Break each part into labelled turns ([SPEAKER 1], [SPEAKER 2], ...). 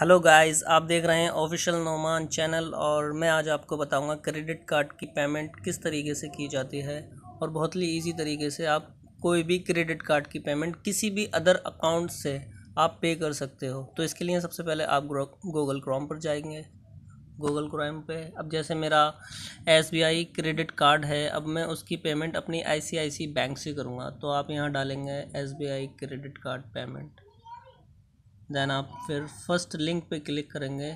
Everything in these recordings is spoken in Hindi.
[SPEAKER 1] हेलो गाइस आप देख रहे हैं ऑफिशियल नोमान चैनल और मैं आज आपको बताऊंगा क्रेडिट कार्ड की पेमेंट किस तरीके से की जाती है और बहुत ही इजी तरीके से आप कोई भी क्रेडिट कार्ड की पेमेंट किसी भी अदर अकाउंट से आप पे कर सकते हो तो इसके लिए सबसे पहले आप गूगल क्रोम पर जाएंगे गूगल क्रोम पे अब जैसे मेरा एस क्रेडिट कार्ड है अब मैं उसकी पेमेंट अपनी आई बैंक से करूँगा तो आप यहाँ डालेंगे as credit card payment then आप फिर फर्स्ट लिंक पे क्लिक करेंगे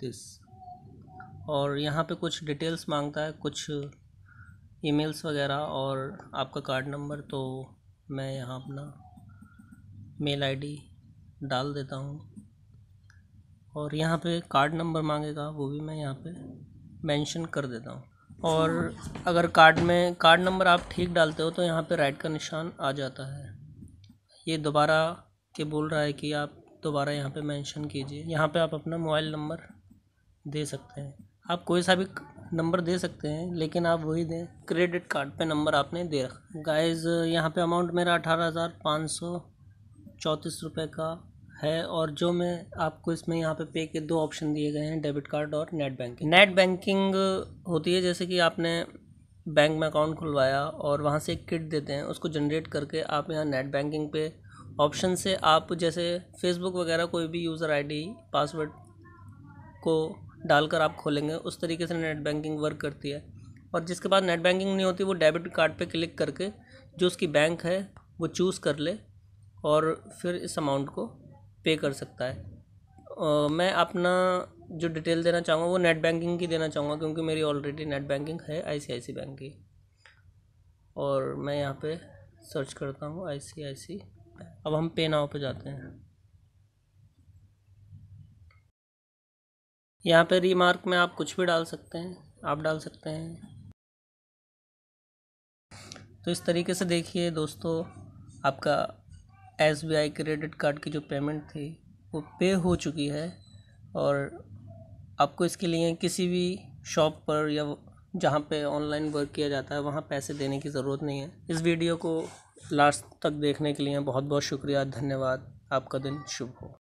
[SPEAKER 1] दिस और यहाँ पे कुछ डिटेल्स मांगता है कुछ ईमेल्स वगैरह और आपका कार्ड नंबर तो मैं यहाँ अपना मेल आईडी डाल देता हूँ और यहाँ पे कार्ड नंबर मांगेगा वो भी मैं यहाँ पे मेंशन कर देता हूँ और अगर कार्ड में कार्ड नंबर आप ठीक डालते हो तो यहाँ पे राइट का निशान आ जाता है ये दोबारा कि बोल रहा है कि आप दोबारा यहाँ पे मेंशन कीजिए यहाँ पे आप अपना मोबाइल नंबर दे सकते हैं आप कोई सा भी नंबर दे सकते हैं लेकिन आप वही दें क्रेडिट कार्ड पे नंबर आपने दे रखा गाइस यहाँ पे अमाउंट मेरा अठारह हज़ार पाँच सौ चौंतीस रुपये का है और जो मैं आपको इसमें यहाँ पे पे के दो ऑप्शन दिए गए हैं डेबिट कार्ड और नेट बैंकिंग नेट बैंकिंग होती है जैसे कि आपने बैंक में अकाउंट खुलवाया और वहाँ से एक किट देते हैं उसको जनरेट करके आप यहाँ नेट बैंकिंग पे ऑप्शन से आप जैसे फेसबुक वगैरह कोई भी यूज़र आईडी पासवर्ड को डालकर आप खोलेंगे उस तरीके से नेट बैंकिंग वर्क करती है और जिसके पास नेट बैंकिंग नहीं होती वो डेबिट कार्ड पे क्लिक करके जो उसकी बैंक है वो चूज़ कर ले और फिर इस अमाउंट को पे कर सकता है आ, मैं अपना जो डिटेल देना चाहूँगा वो नेट बैंकिंग की देना चाहूँगा क्योंकि मेरी ऑलरेडी नेट बैंकिंग है आई बैंक की और मैं यहाँ पे सर्च करता हूँ सी अब हम पे नाव पर जाते हैं यहाँ पे रीमार्क में आप कुछ भी डाल सकते हैं आप डाल सकते हैं तो इस तरीके से देखिए दोस्तों आपका S B I credit card की जो पेमेंट थी वो पे हो चुकी है और आपको इसके लिए किसी भी शॉप पर या जहाँ पे ऑनलाइन वर्क किया जाता है वहाँ पैसे देने की ज़रूरत नहीं है इस वीडियो को लास्ट तक देखने के लिए बहुत बहुत शुक्रिया धन्यवाद आपका दिन शुभ हो